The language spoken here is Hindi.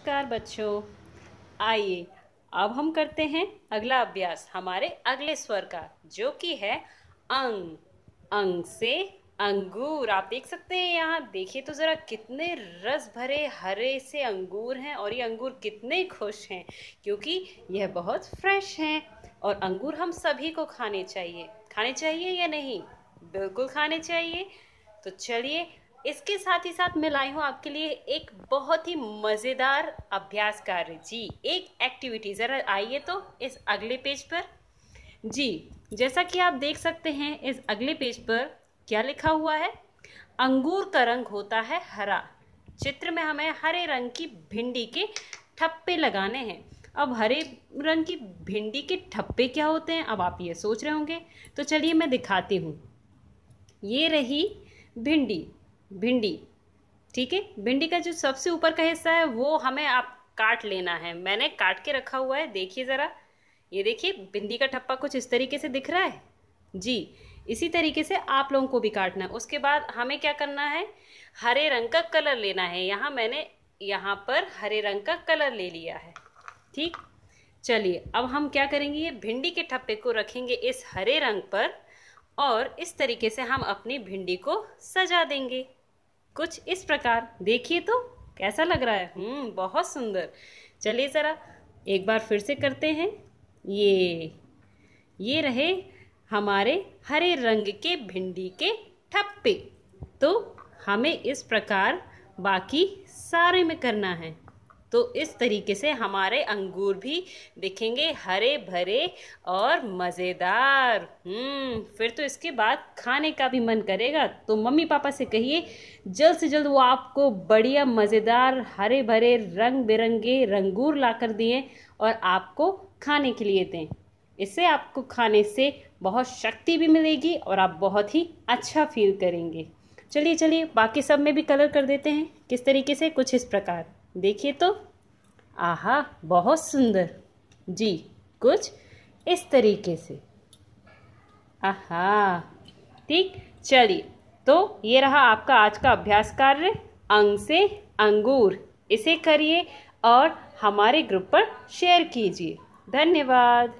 नमस्कार बच्चों आइए अब हम करते हैं अगला अभ्यास हमारे अगले स्वर का जो कि है अंग अंग से अंगूर आप देख सकते हैं यहाँ देखिए तो ज़रा कितने रस भरे हरे से अंगूर हैं और ये अंगूर कितने खुश हैं क्योंकि यह बहुत फ्रेश हैं और अंगूर हम सभी को खाने चाहिए खाने चाहिए या नहीं बिल्कुल खाने चाहिए तो चलिए इसके साथ ही साथ मैं लाई हूँ आपके लिए एक बहुत ही मज़ेदार अभ्यास कार्य जी एक एक्टिविटी ज़रा आइए तो इस अगले पेज पर जी जैसा कि आप देख सकते हैं इस अगले पेज पर क्या लिखा हुआ है अंगूर का रंग होता है हरा चित्र में हमें हरे रंग की भिंडी के ठप्पे लगाने हैं अब हरे रंग की भिंडी के ठप्पे क्या होते हैं अब आप ये सोच रहे होंगे तो चलिए मैं दिखाती हूँ ये रही भिंडी भिंडी ठीक है भिंडी का जो सबसे ऊपर का हिस्सा है वो हमें आप काट लेना है मैंने काट के रखा हुआ है देखिए ज़रा ये देखिए भिंडी का ठप्पा कुछ इस तरीके से दिख रहा है जी इसी तरीके से आप लोगों को भी काटना है उसके बाद हमें क्या करना है हरे रंग का कलर लेना है यहाँ मैंने यहाँ पर हरे रंग का कलर ले लिया है ठीक चलिए अब हम क्या करेंगे ये भिंडी के ठप्पे को रखेंगे इस हरे रंग पर और इस तरीके से हम अपनी भिंडी को सजा देंगे कुछ इस प्रकार देखिए तो कैसा लग रहा है हम्म बहुत सुंदर चलिए ज़रा एक बार फिर से करते हैं ये ये रहे हमारे हरे रंग के भिंडी के ठप्पे तो हमें इस प्रकार बाकी सारे में करना है तो इस तरीके से हमारे अंगूर भी दिखेंगे हरे भरे और मज़ेदार हम्म, फिर तो इसके बाद खाने का भी मन करेगा तो मम्मी पापा से कहिए जल्द से जल्द वो आपको बढ़िया मज़ेदार हरे भरे रंग बिरंगे रंगूर ला कर दिए और आपको खाने के लिए दें इससे आपको खाने से बहुत शक्ति भी मिलेगी और आप बहुत ही अच्छा फील करेंगे चलिए चलिए बाकी सब में भी कलर कर देते हैं किस तरीके से कुछ इस प्रकार देखिए तो आहा बहुत सुंदर जी कुछ इस तरीके से आहा ठीक चलिए तो ये रहा आपका आज का अभ्यास कार्य अंग से अंगूर इसे करिए और हमारे ग्रुप पर शेयर कीजिए धन्यवाद